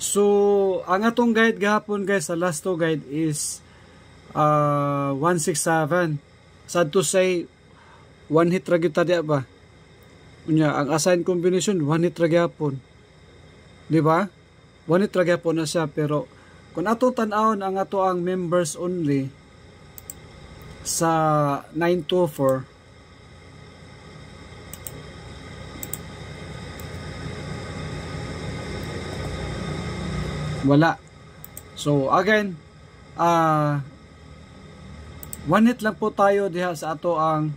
So, ang atong guide gahapon guys, sa last to guide is uh, ah, 167. Sad to say, one hit ra tadi ba? Unya, ang assigned combination one hit ra gyapon. Di ba? One hit ra gyapon na siya pero kung ato tan ang ato ang members only sa 924 wala so again uh, one hit lang po tayo diha sa ato ang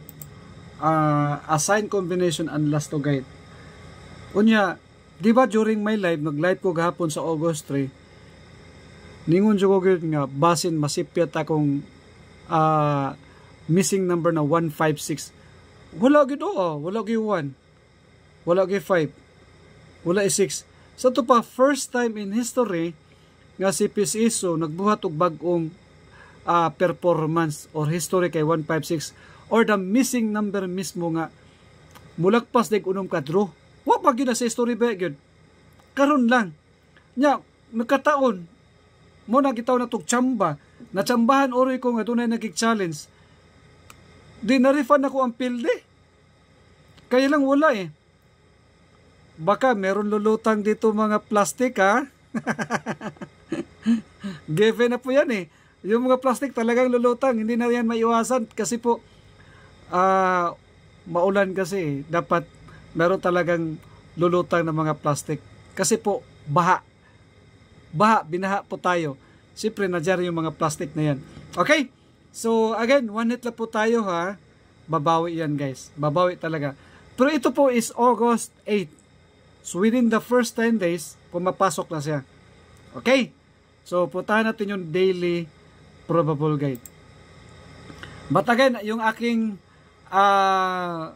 uh, ah, assign combination and last to guide unya di ba during my live nag live ko gahapon sa August 3 ningon jud ko nga basin masipyat akong uh, missing number na 156 wala gid oo wala gi 1 wala gi 5 wala 6 sa ito pa, first time in history nga si PSISO nagbuhat og bagong uh, performance or history kay 156 or the missing number mismo nga mulagpas daig unom ka draw. Wa pa gyud sa history ba gyud. Karon lang nya nakataon mo na gitaw na tog chamba na chambahan ori ko nga dunay na challenge. Di na refund ako ang pilde. Kaya lang wala eh. Baka meron lulutang dito mga plastic ha. Given na po yan eh. Yung mga plastic talagang lulutang. Hindi na yan maiwasan kasi po uh, maulan kasi eh. Dapat meron talagang lulutang ng mga plastic. Kasi po baha. Baha, binaha po tayo. Siyempre, nadyari yung mga plastic na yan. Okay? So, again, one hit lang po tayo ha. Babawi yan guys. Babawi talaga. Pero ito po is August 8. So within the first 10 days, pumapasok na siya. Okay? So puntahan natin yung daily probable guide. But again, yung aking uh, ah,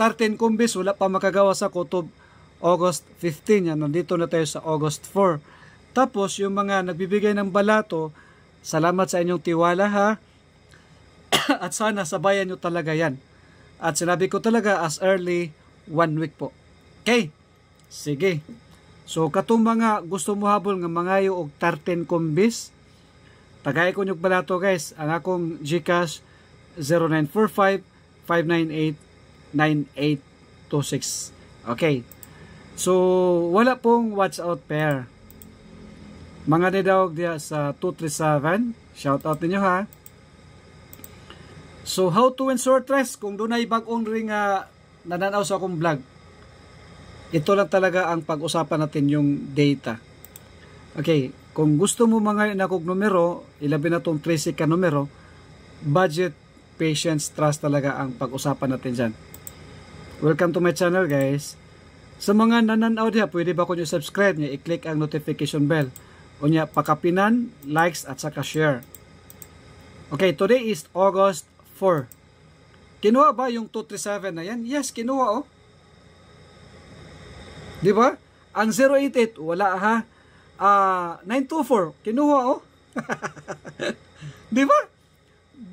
13 kumbis, wala pa makagawa sa kutob August 15. Yan, nandito na tayo sa August 4. Tapos yung mga nagbibigay ng balato, salamat sa inyong tiwala ha. At sana sabayan nyo talaga yan. At sinabi ko talaga as early one week po. Okay? Sige. So kato mga gusto mo habol nga mangayo og 13 kombis tagay ko nyo pala to guys. Ang akong GCash 0945-598-9826. Okay. So wala pong watch out pair. Mga nidawag diya sa 237. Shout out ninyo ha. So how to win short rest kung dunay bag-ong ring uh, nananaw sa akong vlog. Ito lang talaga ang pag-usapan natin yung data. Okay, kung gusto mo mga na numero, ilabi na tong 3 ka numero, budget, patience, trust talaga ang pag-usapan natin dyan. Welcome to my channel guys. Sa mga nanan-out pwede ba ko subscribe nyo, i-click ang notification bell. O nya, pakapinan, likes, at saka share. Okay, today is August 4. Kinuha ba yung 237 na yan? Yes, kinuha oh. Di ba? Ang 088, wala ha. Uh, ah, 924, kinuha oh. Di ba?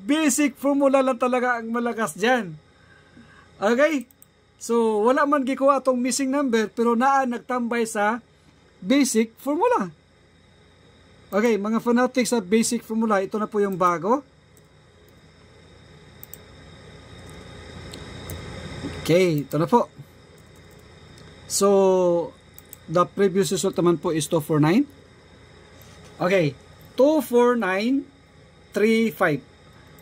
Basic formula lang talaga ang malakas dyan. Okay? So, wala man gikuha itong missing number pero naa nagtambay sa basic formula. Okay, mga fanatics sa basic formula, ito na po yung bago. Okay, ito na po. So, the previous result naman po is 249. Okay, 24935.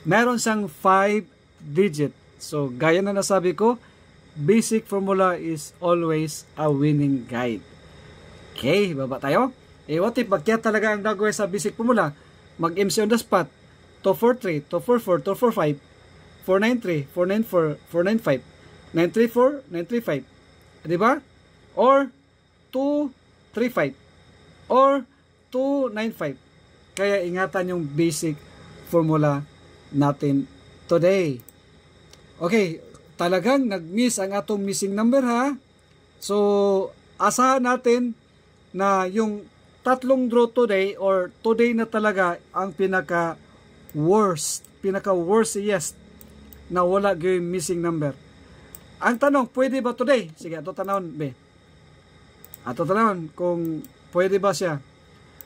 Meron siyang 5 digit. So, gaya na nasabi ko, basic formula is always a winning guide. Okay, baba tayo. Eh, what if, bakit talaga ang gagawin sa basic formula? Mag-MC on the spot. 243, 244, 245, 493, 494, 495, 934, 935. Diba? or 235 or 295. Kaya ingatan yung basic formula natin today. Okay, talagang nagmiss ang atong missing number ha. So, asahan natin na yung tatlong draw today or today na talaga ang pinaka worst, pinaka worstiest na wala gawing missing number. Ang tanong, pwede ba today? Sige, ato tanawon, be. Ato tanan kung pwede ba siya.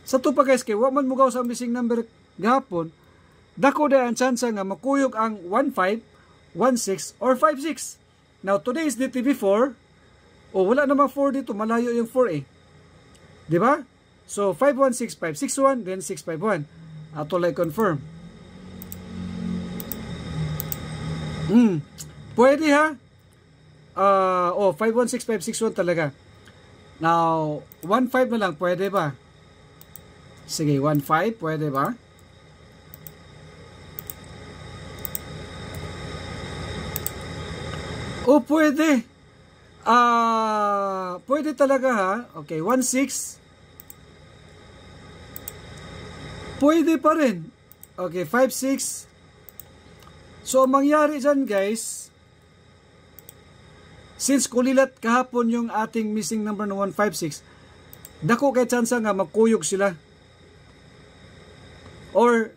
Sa tupa guys kay man mugaw sa missing number gahapon, dako da ang chance nga makuyog ang 15, 16 or 56. Now today is DTV 4. O wala naman 4 dito, malayo yung 4 eh. 'Di ba? So 516 561 then 651. Ato like confirm. Mm. Pwede ha? Uh, oh, 516 561 talaga. Now, 1.5 na lang, pwede ba? Sige, 1.5, pwede ba? O, oh, pwede. Ah, uh, pwede talaga ha. Okay, 1.6. Pwede pa rin. Okay, 5.6. So, mangyari dyan guys, Since kulilat kahapon yung ating missing number na 156, dako kay chance nga magkuyog sila. Or